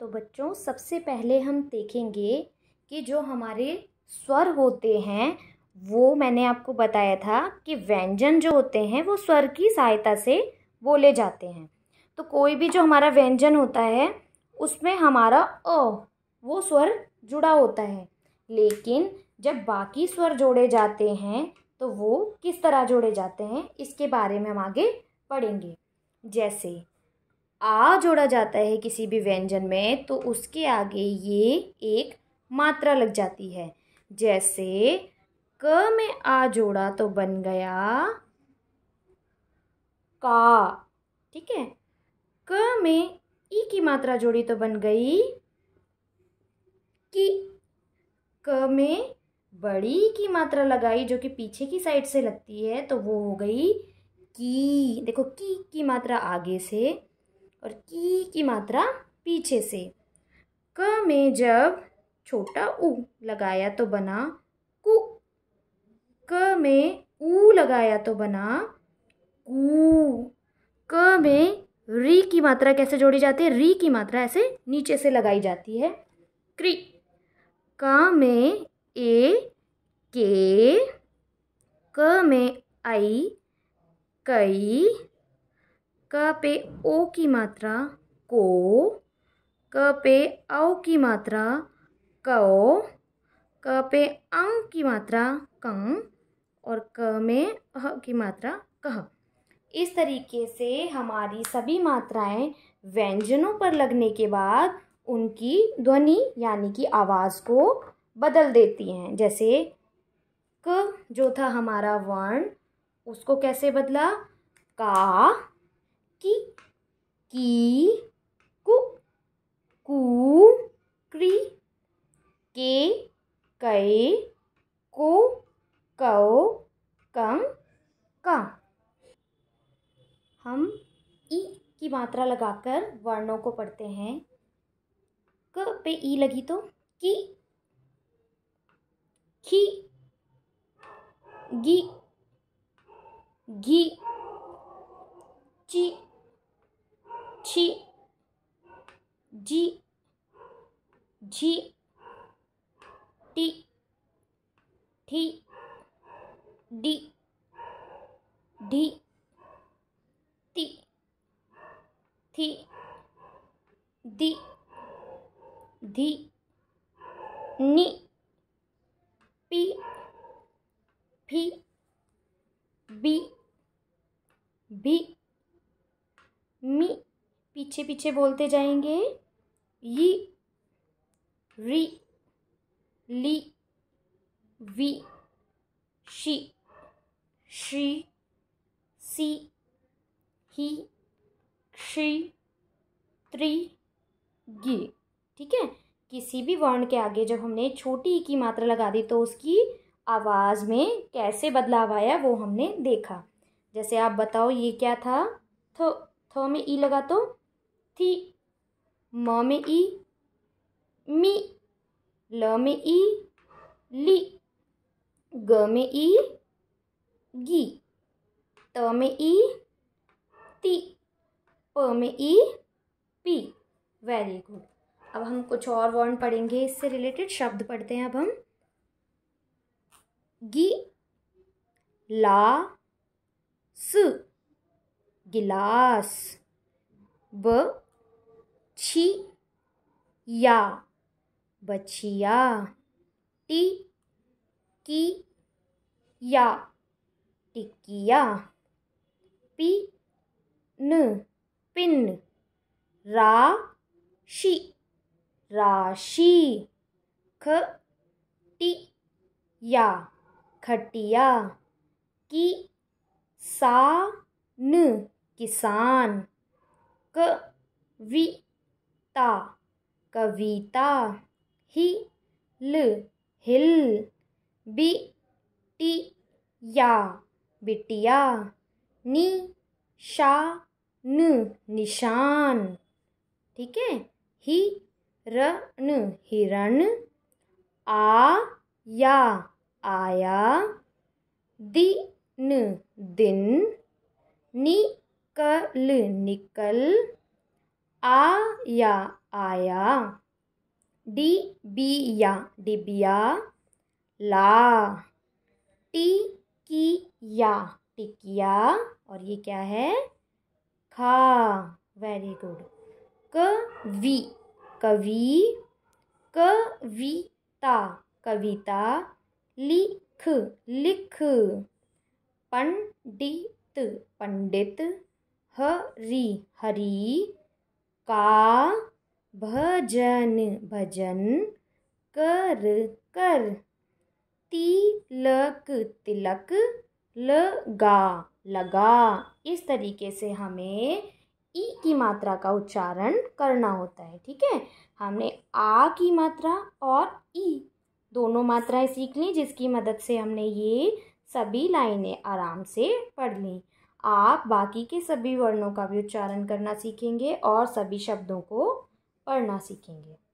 तो बच्चों सबसे पहले हम देखेंगे कि जो हमारे स्वर होते हैं वो मैंने आपको बताया था कि व्यंजन जो होते हैं वो स्वर की सहायता से बोले जाते हैं तो कोई भी जो हमारा व्यंजन होता है उसमें हमारा अ वो स्वर जुड़ा होता है लेकिन जब बाकी स्वर जोड़े जाते हैं तो वो किस तरह जोड़े जाते हैं इसके बारे में हम आगे पढ़ेंगे जैसे आ जोड़ा जाता है किसी भी व्यंजन में तो उसके आगे ये एक मात्रा लग जाती है जैसे क में आ जोड़ा तो बन गया का ठीक है क में ई की मात्रा जोड़ी तो बन गई कि क में बड़ी की मात्रा लगाई जो कि पीछे की साइड से लगती है तो वो हो गई की देखो की की मात्रा आगे से और की की मात्रा पीछे से क में जब छोटा उ लगाया तो बना कु क में उ लगाया तो बना कू क में री की मात्रा कैसे जोड़ी जाती है री की मात्रा ऐसे नीचे से लगाई जाती है क्री क में ए के क में आई कई क पे ओ की मात्रा को क पे औ की मात्रा कओ क पे अंग की मात्रा कं और क में अह की मात्रा कह इस तरीके से हमारी सभी मात्राएं व्यंजनों पर लगने के बाद उनकी ध्वनि यानी कि आवाज़ को बदल देती हैं जैसे क जो था हमारा वर्ण उसको कैसे बदला का की की कु कू क्री के कए को कौ कम का हम ई की मात्रा लगाकर वर्णों को पढ़ते हैं क पे ई लगी तो की खी घी घी ची छी जी झी टी ठी डी ढी ती थी दी धी नी पी फी बी भी मी पीछे पीछे बोलते जाएंगे यी री ली वी शी श्री सी ही श्री त्री गी ठीक है किसी भी वर्ण के आगे जब हमने छोटी ई की मात्रा लगा दी तो उसकी आवाज़ में कैसे बदलाव आया वो हमने देखा जैसे आप बताओ ये क्या था थ थ में ई लगा तो थी म में ई मी ल में ई ली ग में ई गी त में ई ती प में ई पी वेरी गुड अब हम कुछ और वर्ण पढ़ेंगे इससे रिलेटेड शब्द पढ़ते हैं अब हम गी ला सु गिलास ब छी या बछिया टी की या टिकिया पी न पिन रा शी राशि ख टी या खटिया की सा न किसान कविता कविता हिल या बिटिया शा निशान निशान ठीक है हिरण हिरण आया आया दिन दिन नी कल निकल आया आया डिबिया डिबिया ला या टिकिया और ये क्या है खा वेरी गुड कवि कवि कविता कविता लिख लिख पंडित पंडित हरी हरी का भजन भजन कर कर तिलक तिलक लगा लगा इस तरीके से हमें ई की मात्रा का उच्चारण करना होता है ठीक है हमने आ की मात्रा और ई दोनों मात्राएं सीख ली जिसकी मदद से हमने ये सभी लाइनें आराम से पढ़ ली आप बाकी के सभी वर्णों का भी उच्चारण करना सीखेंगे और सभी शब्दों को पढ़ना सीखेंगे